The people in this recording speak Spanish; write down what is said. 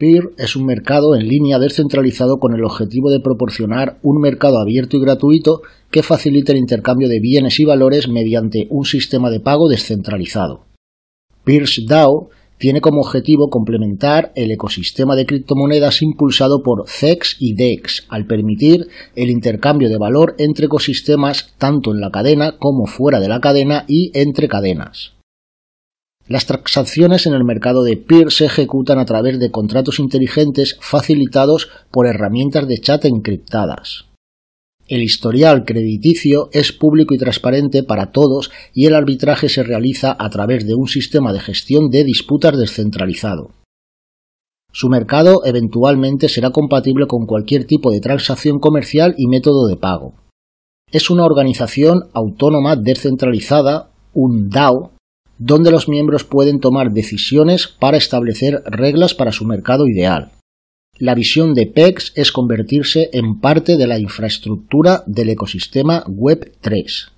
Peer es un mercado en línea descentralizado con el objetivo de proporcionar un mercado abierto y gratuito que facilite el intercambio de bienes y valores mediante un sistema de pago descentralizado. DAO tiene como objetivo complementar el ecosistema de criptomonedas impulsado por CEX y DEX al permitir el intercambio de valor entre ecosistemas tanto en la cadena como fuera de la cadena y entre cadenas. Las transacciones en el mercado de peer se ejecutan a través de contratos inteligentes facilitados por herramientas de chat encriptadas. El historial crediticio es público y transparente para todos y el arbitraje se realiza a través de un sistema de gestión de disputas descentralizado. Su mercado eventualmente será compatible con cualquier tipo de transacción comercial y método de pago. Es una organización autónoma descentralizada, un DAO, donde los miembros pueden tomar decisiones para establecer reglas para su mercado ideal. La visión de PEX es convertirse en parte de la infraestructura del ecosistema Web 3.